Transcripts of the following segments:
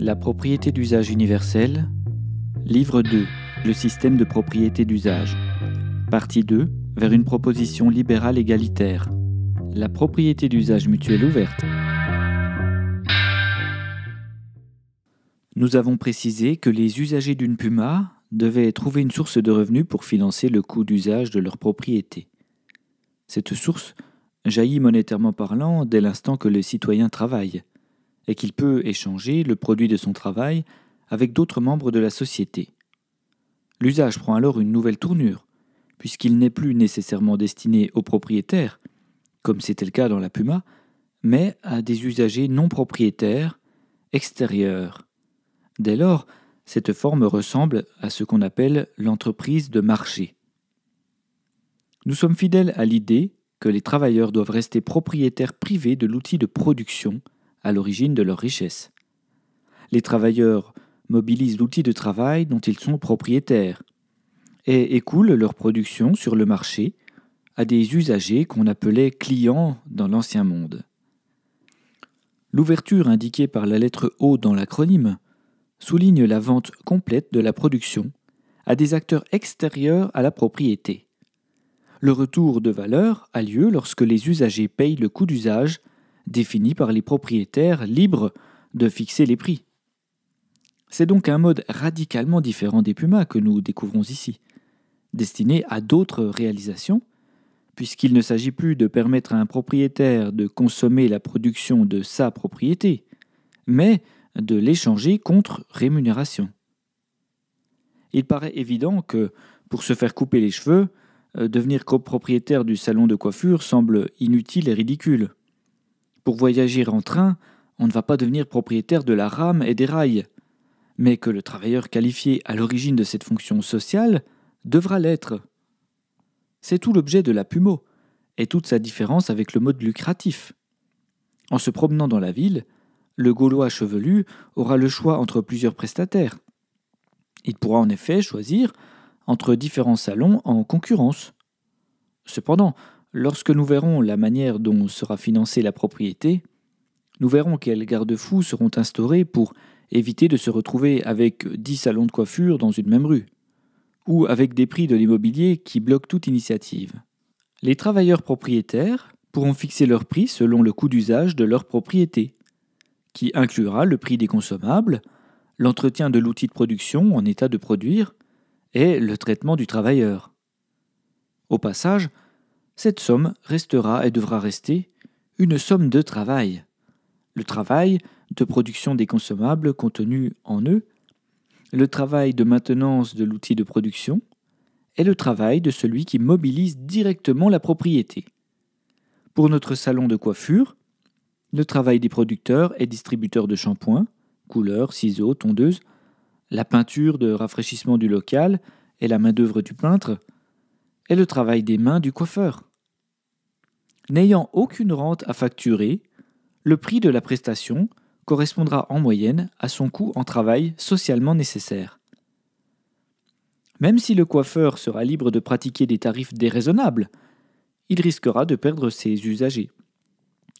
La propriété d'usage universel. Livre 2. Le système de propriété d'usage. Partie 2. Vers une proposition libérale égalitaire. La propriété d'usage mutuelle ouverte. Nous avons précisé que les usagers d'une puma devaient trouver une source de revenus pour financer le coût d'usage de leur propriété. Cette source jaillit monétairement parlant dès l'instant que le citoyen travaille et qu'il peut échanger le produit de son travail avec d'autres membres de la société. L'usage prend alors une nouvelle tournure, puisqu'il n'est plus nécessairement destiné aux propriétaires, comme c'était le cas dans la Puma, mais à des usagers non propriétaires, extérieurs. Dès lors, cette forme ressemble à ce qu'on appelle l'entreprise de marché. Nous sommes fidèles à l'idée que les travailleurs doivent rester propriétaires privés de l'outil de production à l'origine de leur richesse. Les travailleurs mobilisent l'outil de travail dont ils sont propriétaires et écoulent leur production sur le marché à des usagers qu'on appelait clients dans l'Ancien Monde. L'ouverture indiquée par la lettre O dans l'acronyme souligne la vente complète de la production à des acteurs extérieurs à la propriété. Le retour de valeur a lieu lorsque les usagers payent le coût d'usage défini par les propriétaires libres de fixer les prix. C'est donc un mode radicalement différent des pumas que nous découvrons ici, destiné à d'autres réalisations, puisqu'il ne s'agit plus de permettre à un propriétaire de consommer la production de sa propriété, mais de l'échanger contre rémunération. Il paraît évident que, pour se faire couper les cheveux, euh, devenir copropriétaire du salon de coiffure semble inutile et ridicule. Pour voyager en train, on ne va pas devenir propriétaire de la rame et des rails, mais que le travailleur qualifié à l'origine de cette fonction sociale devra l'être. C'est tout l'objet de la PUMO, et toute sa différence avec le mode lucratif. En se promenant dans la ville, le Gaulois chevelu aura le choix entre plusieurs prestataires. Il pourra en effet choisir entre différents salons en concurrence. Cependant, Lorsque nous verrons la manière dont sera financée la propriété, nous verrons quels garde-fous seront instaurés pour éviter de se retrouver avec dix salons de coiffure dans une même rue, ou avec des prix de l'immobilier qui bloquent toute initiative. Les travailleurs propriétaires pourront fixer leur prix selon le coût d'usage de leur propriété, qui inclura le prix des consommables, l'entretien de l'outil de production en état de produire et le traitement du travailleur. Au passage, cette somme restera et devra rester une somme de travail. Le travail de production des consommables contenus en eux, le travail de maintenance de l'outil de production et le travail de celui qui mobilise directement la propriété. Pour notre salon de coiffure, le travail des producteurs et distributeurs de shampoing, couleurs, ciseaux, tondeuses, la peinture de rafraîchissement du local et la main-d'œuvre du peintre, est le travail des mains du coiffeur. N'ayant aucune rente à facturer, le prix de la prestation correspondra en moyenne à son coût en travail socialement nécessaire. Même si le coiffeur sera libre de pratiquer des tarifs déraisonnables, il risquera de perdre ses usagers.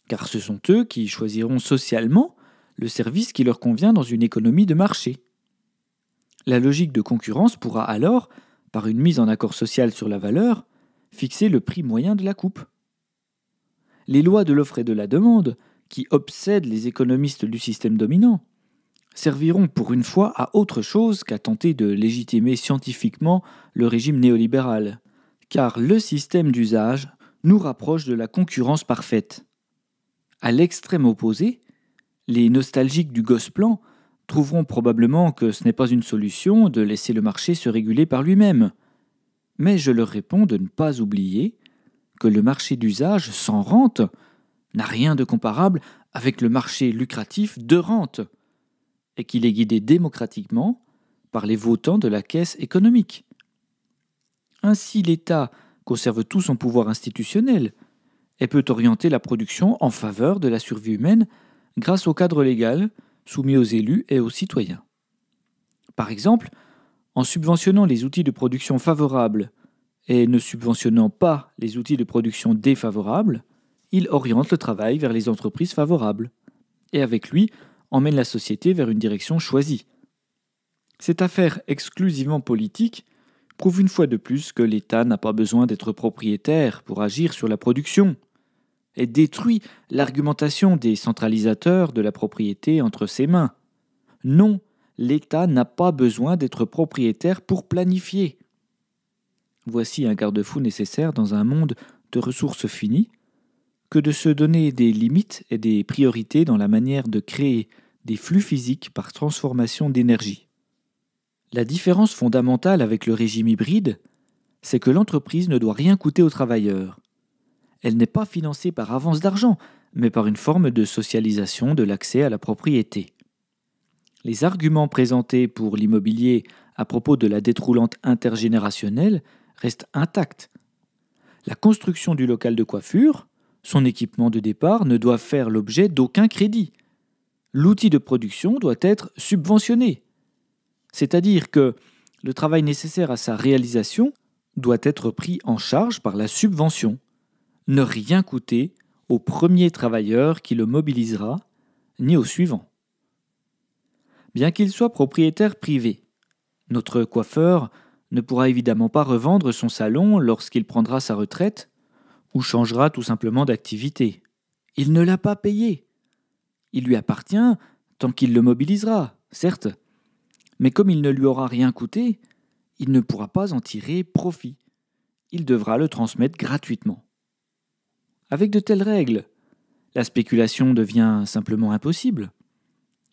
Car ce sont eux qui choisiront socialement le service qui leur convient dans une économie de marché. La logique de concurrence pourra alors par une mise en accord social sur la valeur, fixer le prix moyen de la coupe. Les lois de l'offre et de la demande, qui obsèdent les économistes du système dominant, serviront pour une fois à autre chose qu'à tenter de légitimer scientifiquement le régime néolibéral, car le système d'usage nous rapproche de la concurrence parfaite. À l'extrême opposé, les nostalgiques du Gosplan trouveront probablement que ce n'est pas une solution de laisser le marché se réguler par lui-même. Mais je leur réponds de ne pas oublier que le marché d'usage sans rente n'a rien de comparable avec le marché lucratif de rente, et qu'il est guidé démocratiquement par les votants de la caisse économique. Ainsi l'État conserve tout son pouvoir institutionnel et peut orienter la production en faveur de la survie humaine grâce au cadre légal soumis aux élus et aux citoyens. Par exemple, en subventionnant les outils de production favorables et ne subventionnant pas les outils de production défavorables, il oriente le travail vers les entreprises favorables, et avec lui emmène la société vers une direction choisie. Cette affaire exclusivement politique prouve une fois de plus que l'État n'a pas besoin d'être propriétaire pour agir sur la production, et détruit l'argumentation des centralisateurs de la propriété entre ses mains. Non, l'État n'a pas besoin d'être propriétaire pour planifier. Voici un garde-fou nécessaire dans un monde de ressources finies que de se donner des limites et des priorités dans la manière de créer des flux physiques par transformation d'énergie. La différence fondamentale avec le régime hybride, c'est que l'entreprise ne doit rien coûter aux travailleurs elle n'est pas financée par avance d'argent, mais par une forme de socialisation de l'accès à la propriété. Les arguments présentés pour l'immobilier à propos de la détroulante intergénérationnelle restent intacts. La construction du local de coiffure, son équipement de départ ne doit faire l'objet d'aucun crédit. L'outil de production doit être subventionné. C'est-à-dire que le travail nécessaire à sa réalisation doit être pris en charge par la subvention ne rien coûter au premier travailleur qui le mobilisera, ni au suivant. Bien qu'il soit propriétaire privé, notre coiffeur ne pourra évidemment pas revendre son salon lorsqu'il prendra sa retraite ou changera tout simplement d'activité. Il ne l'a pas payé. Il lui appartient tant qu'il le mobilisera, certes, mais comme il ne lui aura rien coûté, il ne pourra pas en tirer profit. Il devra le transmettre gratuitement avec de telles règles La spéculation devient simplement impossible,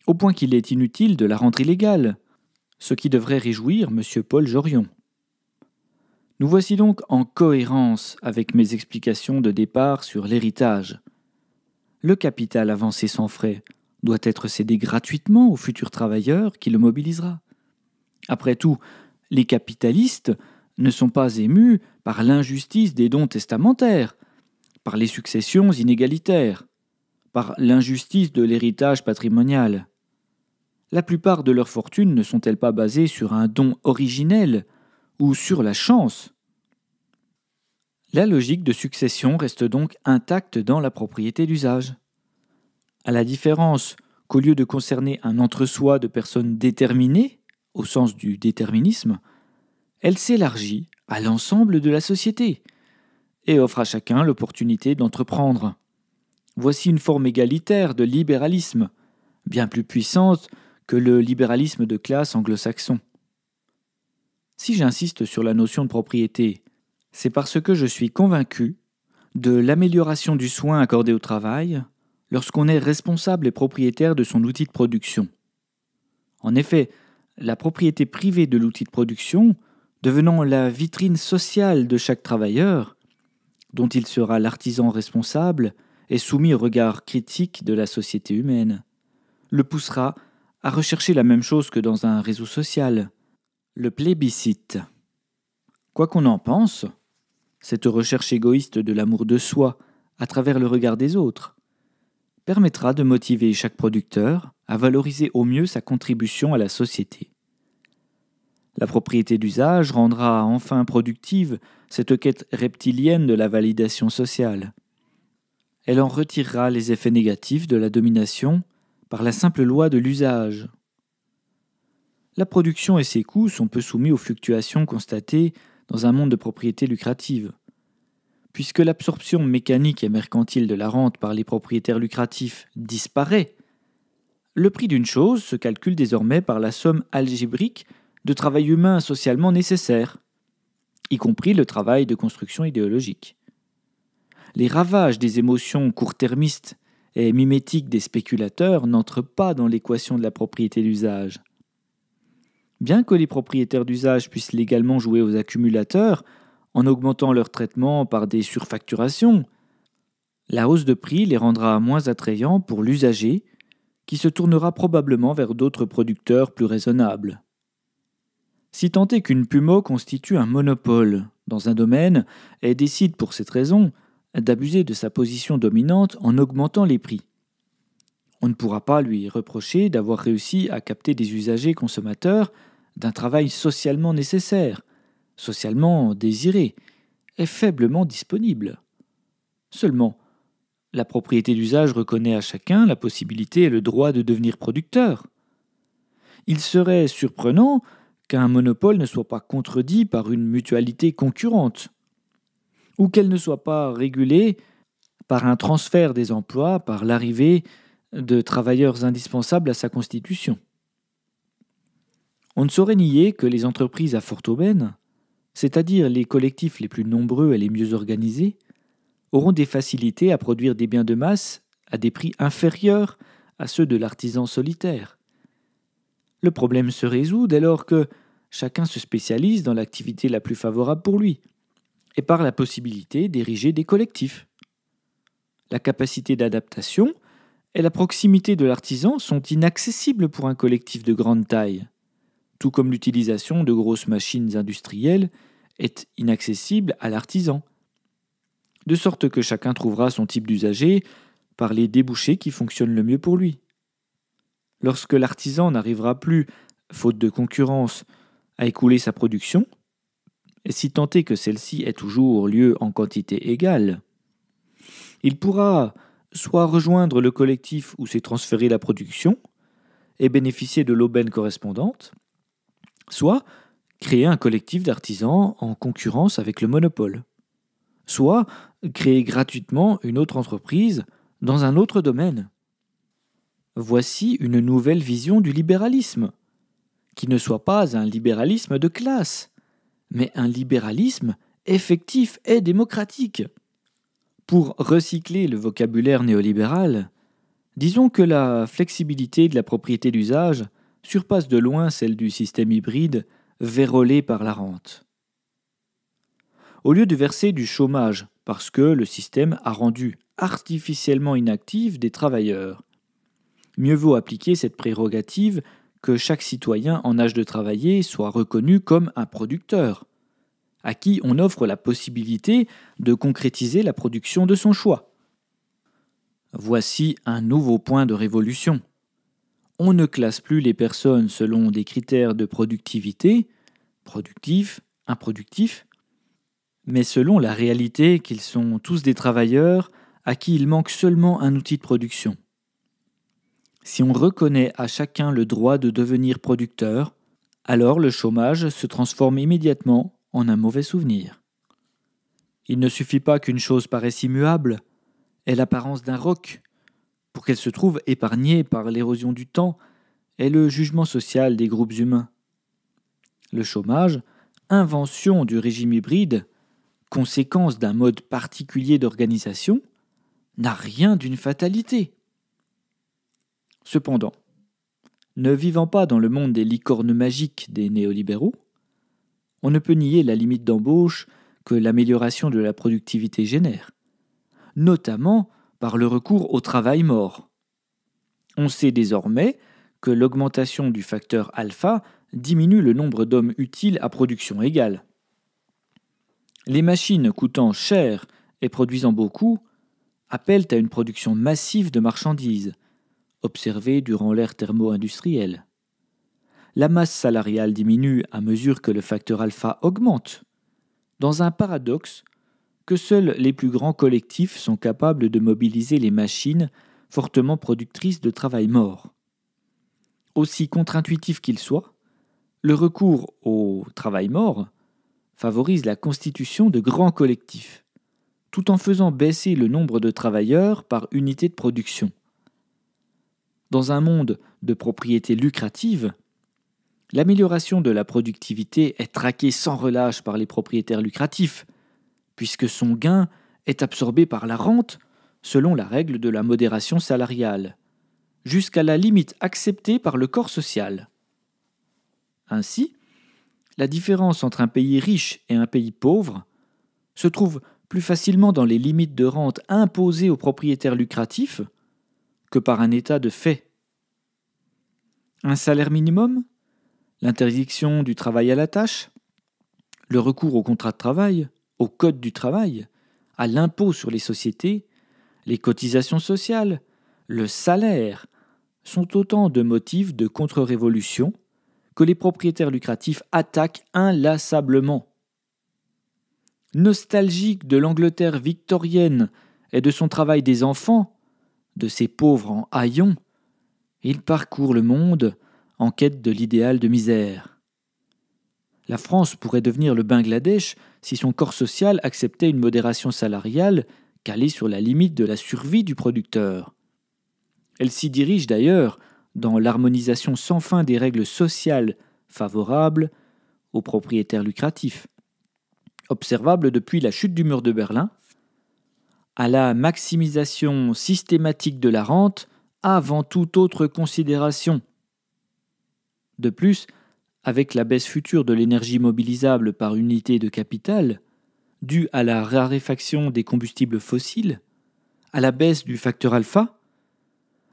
au point qu'il est inutile de la rendre illégale, ce qui devrait réjouir M. Paul Jorion. Nous voici donc en cohérence avec mes explications de départ sur l'héritage. Le capital avancé sans frais doit être cédé gratuitement au futur travailleur qui le mobilisera. Après tout, les capitalistes ne sont pas émus par l'injustice des dons testamentaires, par les successions inégalitaires, par l'injustice de l'héritage patrimonial. La plupart de leurs fortunes ne sont-elles pas basées sur un don originel ou sur la chance La logique de succession reste donc intacte dans la propriété d'usage. À la différence qu'au lieu de concerner un entre-soi de personnes déterminées, au sens du déterminisme, elle s'élargit à l'ensemble de la société, et offre à chacun l'opportunité d'entreprendre. Voici une forme égalitaire de libéralisme, bien plus puissante que le libéralisme de classe anglo-saxon. Si j'insiste sur la notion de propriété, c'est parce que je suis convaincu de l'amélioration du soin accordé au travail lorsqu'on est responsable et propriétaire de son outil de production. En effet, la propriété privée de l'outil de production, devenant la vitrine sociale de chaque travailleur, dont il sera l'artisan responsable, et soumis au regard critique de la société humaine, le poussera à rechercher la même chose que dans un réseau social, le plébiscite. Quoi qu'on en pense, cette recherche égoïste de l'amour de soi à travers le regard des autres permettra de motiver chaque producteur à valoriser au mieux sa contribution à la société. La propriété d'usage rendra enfin productive cette quête reptilienne de la validation sociale. Elle en retirera les effets négatifs de la domination par la simple loi de l'usage. La production et ses coûts sont peu soumis aux fluctuations constatées dans un monde de propriété lucrative. Puisque l'absorption mécanique et mercantile de la rente par les propriétaires lucratifs disparaît, le prix d'une chose se calcule désormais par la somme algébrique de travail humain socialement nécessaire, y compris le travail de construction idéologique. Les ravages des émotions court-termistes et mimétiques des spéculateurs n'entrent pas dans l'équation de la propriété d'usage. Bien que les propriétaires d'usage puissent légalement jouer aux accumulateurs en augmentant leur traitement par des surfacturations, la hausse de prix les rendra moins attrayants pour l'usager, qui se tournera probablement vers d'autres producteurs plus raisonnables. Si tant est qu'une PUMO constitue un monopole dans un domaine et décide pour cette raison d'abuser de sa position dominante en augmentant les prix. On ne pourra pas lui reprocher d'avoir réussi à capter des usagers consommateurs d'un travail socialement nécessaire, socialement désiré, et faiblement disponible. Seulement, la propriété d'usage reconnaît à chacun la possibilité et le droit de devenir producteur. Il serait surprenant qu'un monopole ne soit pas contredit par une mutualité concurrente, ou qu'elle ne soit pas régulée par un transfert des emplois, par l'arrivée de travailleurs indispensables à sa constitution. On ne saurait nier que les entreprises à Fort aubaine, c'est-à-dire les collectifs les plus nombreux et les mieux organisés, auront des facilités à produire des biens de masse à des prix inférieurs à ceux de l'artisan solitaire. Le problème se résout dès lors que chacun se spécialise dans l'activité la plus favorable pour lui, et par la possibilité d'ériger des collectifs. La capacité d'adaptation et la proximité de l'artisan sont inaccessibles pour un collectif de grande taille, tout comme l'utilisation de grosses machines industrielles est inaccessible à l'artisan. De sorte que chacun trouvera son type d'usager par les débouchés qui fonctionnent le mieux pour lui. Lorsque l'artisan n'arrivera plus, faute de concurrence, à écouler sa production, et si tant est que celle-ci ait toujours lieu en quantité égale, il pourra soit rejoindre le collectif où s'est transférée la production et bénéficier de l'aubaine correspondante, soit créer un collectif d'artisans en concurrence avec le monopole, soit créer gratuitement une autre entreprise dans un autre domaine voici une nouvelle vision du libéralisme, qui ne soit pas un libéralisme de classe, mais un libéralisme effectif et démocratique. Pour recycler le vocabulaire néolibéral, disons que la flexibilité de la propriété d'usage surpasse de loin celle du système hybride vérolé par la rente. Au lieu de verser du chômage parce que le système a rendu artificiellement inactifs des travailleurs, Mieux vaut appliquer cette prérogative que chaque citoyen en âge de travailler soit reconnu comme un producteur, à qui on offre la possibilité de concrétiser la production de son choix. Voici un nouveau point de révolution. On ne classe plus les personnes selon des critères de productivité, productif, improductif, mais selon la réalité qu'ils sont tous des travailleurs à qui il manque seulement un outil de production. Si on reconnaît à chacun le droit de devenir producteur, alors le chômage se transforme immédiatement en un mauvais souvenir. Il ne suffit pas qu'une chose paraisse immuable, ait l'apparence d'un roc, pour qu'elle se trouve épargnée par l'érosion du temps et le jugement social des groupes humains. Le chômage, invention du régime hybride, conséquence d'un mode particulier d'organisation, n'a rien d'une fatalité. Cependant, ne vivant pas dans le monde des licornes magiques des néolibéraux, on ne peut nier la limite d'embauche que l'amélioration de la productivité génère, notamment par le recours au travail mort. On sait désormais que l'augmentation du facteur alpha diminue le nombre d'hommes utiles à production égale. Les machines coûtant cher et produisant beaucoup appellent à une production massive de marchandises, Observé durant l'ère thermo-industrielle. La masse salariale diminue à mesure que le facteur alpha augmente, dans un paradoxe que seuls les plus grands collectifs sont capables de mobiliser les machines fortement productrices de travail mort. Aussi contre-intuitif qu'il soit, le recours au travail mort favorise la constitution de grands collectifs, tout en faisant baisser le nombre de travailleurs par unité de production. Dans un monde de propriété lucrative, l'amélioration de la productivité est traquée sans relâche par les propriétaires lucratifs, puisque son gain est absorbé par la rente selon la règle de la modération salariale, jusqu'à la limite acceptée par le corps social. Ainsi, la différence entre un pays riche et un pays pauvre se trouve plus facilement dans les limites de rente imposées aux propriétaires lucratifs que par un état de fait. Un salaire minimum, l'interdiction du travail à la tâche, le recours au contrat de travail, au code du travail, à l'impôt sur les sociétés, les cotisations sociales, le salaire, sont autant de motifs de contre-révolution que les propriétaires lucratifs attaquent inlassablement. Nostalgique de l'Angleterre victorienne et de son travail des enfants, de ces pauvres en haillons, il parcourt le monde en quête de l'idéal de misère. La France pourrait devenir le Bangladesh si son corps social acceptait une modération salariale calée sur la limite de la survie du producteur. Elle s'y dirige d'ailleurs dans l'harmonisation sans fin des règles sociales favorables aux propriétaires lucratifs. Observable depuis la chute du mur de Berlin, à la maximisation systématique de la rente avant toute autre considération. De plus, avec la baisse future de l'énergie mobilisable par unité de capital, due à la raréfaction des combustibles fossiles, à la baisse du facteur alpha,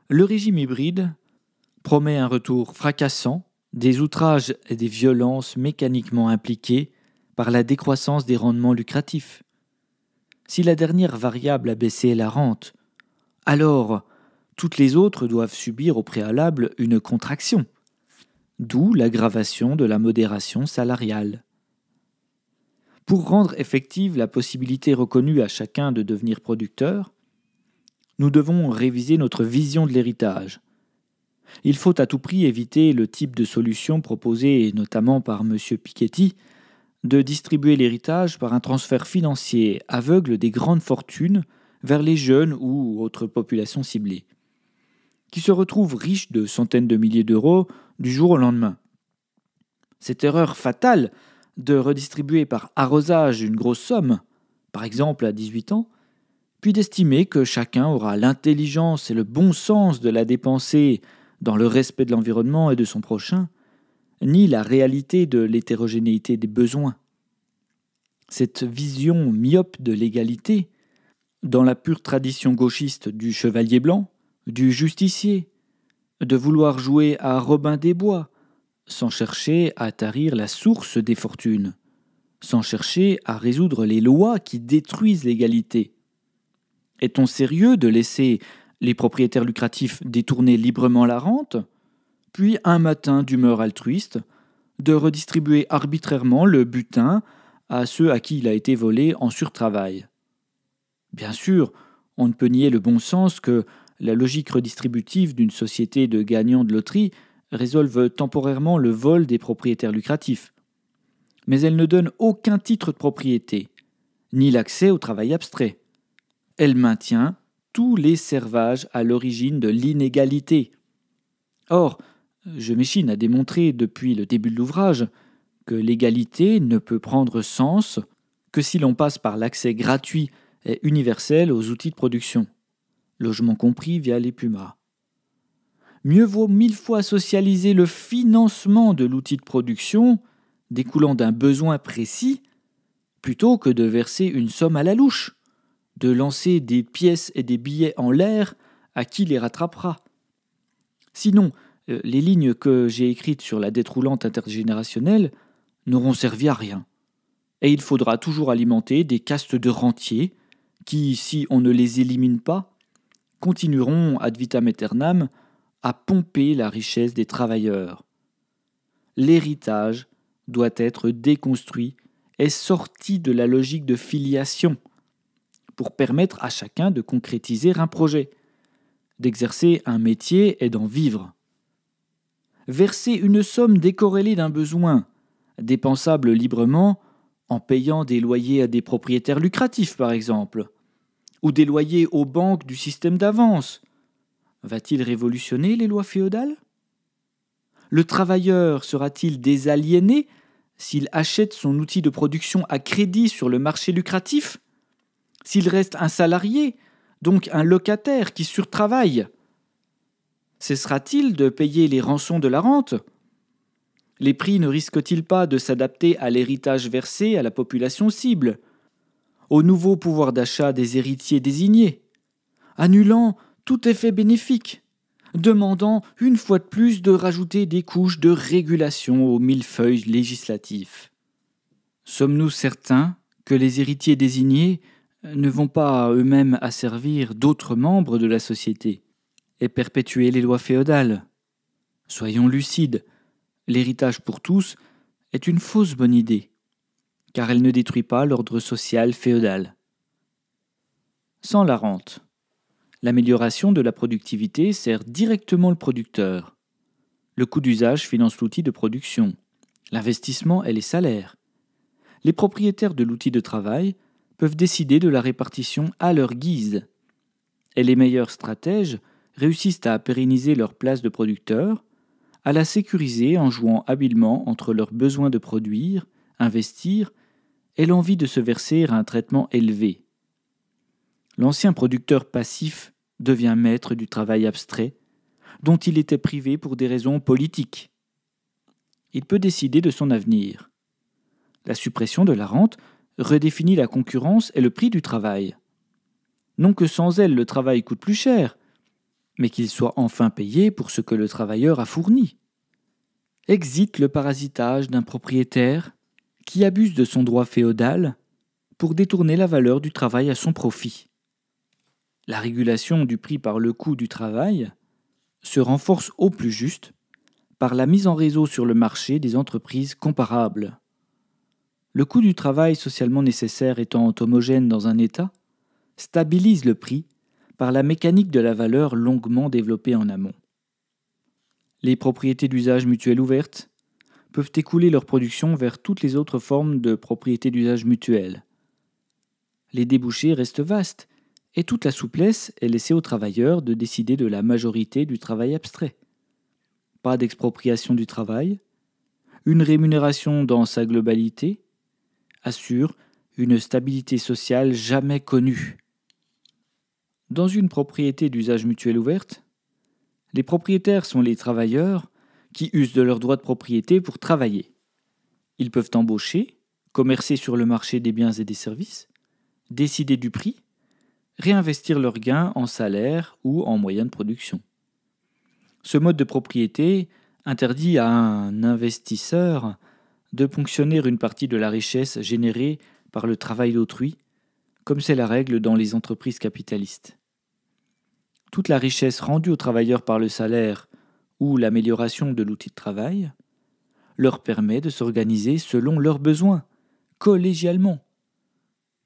le régime hybride promet un retour fracassant des outrages et des violences mécaniquement impliquées par la décroissance des rendements lucratifs si la dernière variable a baissé la rente, alors toutes les autres doivent subir au préalable une contraction, d'où l'aggravation de la modération salariale. Pour rendre effective la possibilité reconnue à chacun de devenir producteur, nous devons réviser notre vision de l'héritage. Il faut à tout prix éviter le type de solution proposée notamment par M. Piketty, de distribuer l'héritage par un transfert financier aveugle des grandes fortunes vers les jeunes ou autres populations ciblées, qui se retrouvent riches de centaines de milliers d'euros du jour au lendemain. Cette erreur fatale de redistribuer par arrosage une grosse somme, par exemple à 18 ans, puis d'estimer que chacun aura l'intelligence et le bon sens de la dépenser dans le respect de l'environnement et de son prochain, ni la réalité de l'hétérogénéité des besoins. Cette vision myope de l'égalité, dans la pure tradition gauchiste du chevalier blanc, du justicier, de vouloir jouer à Robin des Bois, sans chercher à tarir la source des fortunes, sans chercher à résoudre les lois qui détruisent l'égalité. Est-on sérieux de laisser les propriétaires lucratifs détourner librement la rente puis un matin d'humeur altruiste, de redistribuer arbitrairement le butin à ceux à qui il a été volé en surtravail. Bien sûr, on ne peut nier le bon sens que la logique redistributive d'une société de gagnants de loterie résolve temporairement le vol des propriétaires lucratifs. Mais elle ne donne aucun titre de propriété, ni l'accès au travail abstrait. Elle maintient tous les servages à l'origine de l'inégalité. Or, je m'échine à démontrer depuis le début de l'ouvrage que l'égalité ne peut prendre sens que si l'on passe par l'accès gratuit et universel aux outils de production, logement compris via les Pumas. Mieux vaut mille fois socialiser le financement de l'outil de production découlant d'un besoin précis plutôt que de verser une somme à la louche, de lancer des pièces et des billets en l'air à qui les rattrapera. Sinon, euh, les lignes que j'ai écrites sur la détroulante intergénérationnelle n'auront servi à rien. Et il faudra toujours alimenter des castes de rentiers qui, si on ne les élimine pas, continueront ad vitam aeternam à pomper la richesse des travailleurs. L'héritage doit être déconstruit et sorti de la logique de filiation pour permettre à chacun de concrétiser un projet, d'exercer un métier et d'en vivre verser une somme décorrélée d'un besoin, dépensable librement, en payant des loyers à des propriétaires lucratifs par exemple, ou des loyers aux banques du système d'avance. Va-t-il révolutionner les lois féodales Le travailleur sera-t-il désaliéné s'il achète son outil de production à crédit sur le marché lucratif S'il reste un salarié, donc un locataire qui surtravaille Cessera-t-il de payer les rançons de la rente Les prix ne risquent-ils pas de s'adapter à l'héritage versé à la population cible Au nouveau pouvoir d'achat des héritiers désignés Annulant tout effet bénéfique Demandant une fois de plus de rajouter des couches de régulation aux millefeuilles législatifs Sommes-nous certains que les héritiers désignés ne vont pas eux-mêmes asservir d'autres membres de la société et perpétuer les lois féodales. Soyons lucides, l'héritage pour tous est une fausse bonne idée, car elle ne détruit pas l'ordre social féodal. Sans la rente, l'amélioration de la productivité sert directement le producteur. Le coût d'usage finance l'outil de production, l'investissement et les salaires. Les propriétaires de l'outil de travail peuvent décider de la répartition à leur guise. Et les meilleurs stratèges réussissent à pérenniser leur place de producteur, à la sécuriser en jouant habilement entre leur besoin de produire, investir, et l'envie de se verser à un traitement élevé. L'ancien producteur passif devient maître du travail abstrait, dont il était privé pour des raisons politiques. Il peut décider de son avenir. La suppression de la rente redéfinit la concurrence et le prix du travail. Non que sans elle le travail coûte plus cher, mais qu'il soit enfin payé pour ce que le travailleur a fourni. Exit le parasitage d'un propriétaire qui abuse de son droit féodal pour détourner la valeur du travail à son profit. La régulation du prix par le coût du travail se renforce au plus juste par la mise en réseau sur le marché des entreprises comparables. Le coût du travail socialement nécessaire étant homogène dans un État stabilise le prix par la mécanique de la valeur longuement développée en amont. Les propriétés d'usage mutuel ouvertes peuvent écouler leur production vers toutes les autres formes de propriétés d'usage mutuel. Les débouchés restent vastes et toute la souplesse est laissée aux travailleurs de décider de la majorité du travail abstrait. Pas d'expropriation du travail, une rémunération dans sa globalité assure une stabilité sociale jamais connue dans une propriété d'usage mutuel ouverte, les propriétaires sont les travailleurs qui usent de leurs droits de propriété pour travailler. Ils peuvent embaucher, commercer sur le marché des biens et des services, décider du prix, réinvestir leurs gains en salaire ou en moyens de production. Ce mode de propriété interdit à un investisseur de ponctionner une partie de la richesse générée par le travail d'autrui, comme c'est la règle dans les entreprises capitalistes toute la richesse rendue aux travailleurs par le salaire ou l'amélioration de l'outil de travail leur permet de s'organiser selon leurs besoins, collégialement.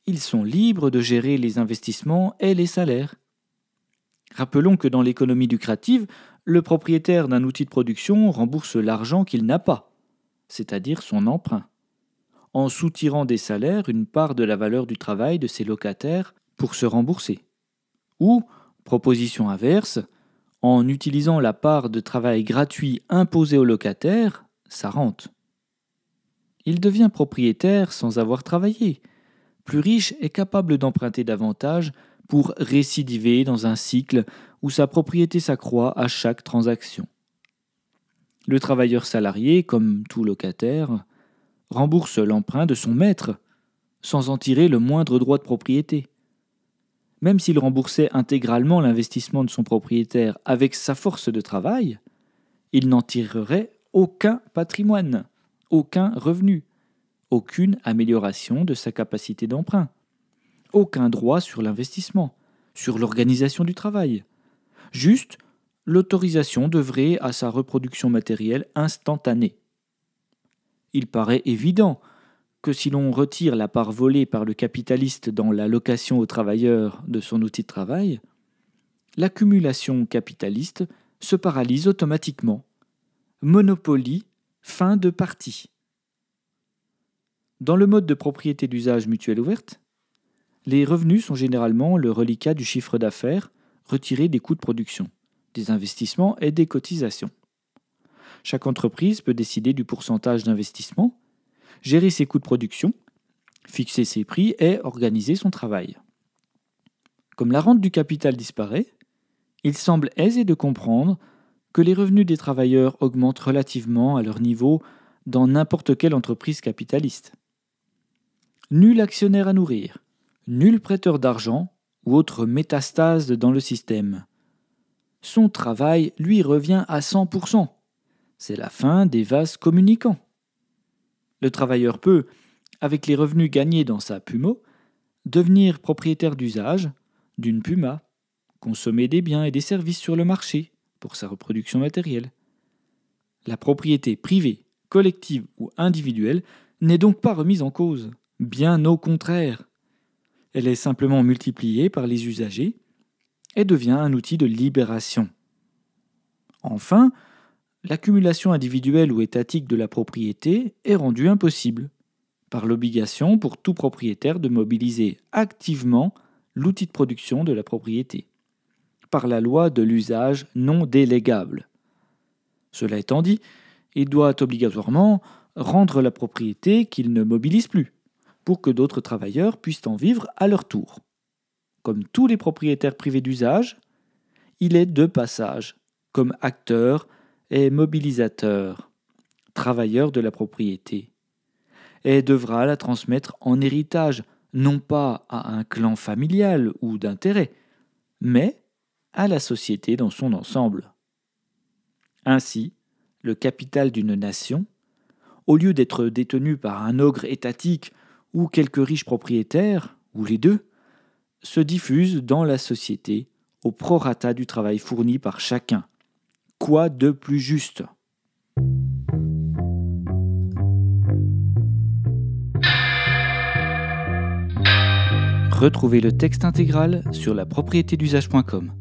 Ils sont libres de gérer les investissements et les salaires. Rappelons que dans l'économie lucrative, le propriétaire d'un outil de production rembourse l'argent qu'il n'a pas, c'est-à-dire son emprunt, en soutirant des salaires une part de la valeur du travail de ses locataires pour se rembourser, ou Proposition inverse, en utilisant la part de travail gratuit imposée au locataire, sa rente. Il devient propriétaire sans avoir travaillé. Plus riche et capable d'emprunter davantage pour récidiver dans un cycle où sa propriété s'accroît à chaque transaction. Le travailleur salarié, comme tout locataire, rembourse l'emprunt de son maître, sans en tirer le moindre droit de propriété. Même s'il remboursait intégralement l'investissement de son propriétaire avec sa force de travail, il n'en tirerait aucun patrimoine, aucun revenu, aucune amélioration de sa capacité d'emprunt, aucun droit sur l'investissement, sur l'organisation du travail. Juste l'autorisation devrait à sa reproduction matérielle instantanée. Il paraît évident que si l'on retire la part volée par le capitaliste dans l'allocation au travailleur de son outil de travail, l'accumulation capitaliste se paralyse automatiquement. Monopoly, fin de partie. Dans le mode de propriété d'usage mutuelle ouverte, les revenus sont généralement le reliquat du chiffre d'affaires retiré des coûts de production, des investissements et des cotisations. Chaque entreprise peut décider du pourcentage d'investissement gérer ses coûts de production, fixer ses prix et organiser son travail. Comme la rente du capital disparaît, il semble aisé de comprendre que les revenus des travailleurs augmentent relativement à leur niveau dans n'importe quelle entreprise capitaliste. Nul actionnaire à nourrir, nul prêteur d'argent ou autre métastase dans le système. Son travail lui revient à 100%. C'est la fin des vases communicants. Le travailleur peut, avec les revenus gagnés dans sa pumo, devenir propriétaire d'usage d'une puma, consommer des biens et des services sur le marché pour sa reproduction matérielle. La propriété privée, collective ou individuelle n'est donc pas remise en cause, bien au contraire. Elle est simplement multipliée par les usagers et devient un outil de libération. Enfin, l'accumulation individuelle ou étatique de la propriété est rendue impossible par l'obligation pour tout propriétaire de mobiliser activement l'outil de production de la propriété, par la loi de l'usage non délégable. Cela étant dit, il doit obligatoirement rendre la propriété qu'il ne mobilise plus, pour que d'autres travailleurs puissent en vivre à leur tour. Comme tous les propriétaires privés d'usage, il est de passage, comme acteur est mobilisateur, travailleur de la propriété, et devra la transmettre en héritage, non pas à un clan familial ou d'intérêt, mais à la société dans son ensemble. Ainsi, le capital d'une nation, au lieu d'être détenu par un ogre étatique ou quelques riches propriétaires, ou les deux, se diffuse dans la société au prorata du travail fourni par chacun, Quoi de plus juste Retrouvez le texte intégral sur la propriété d'usage.com.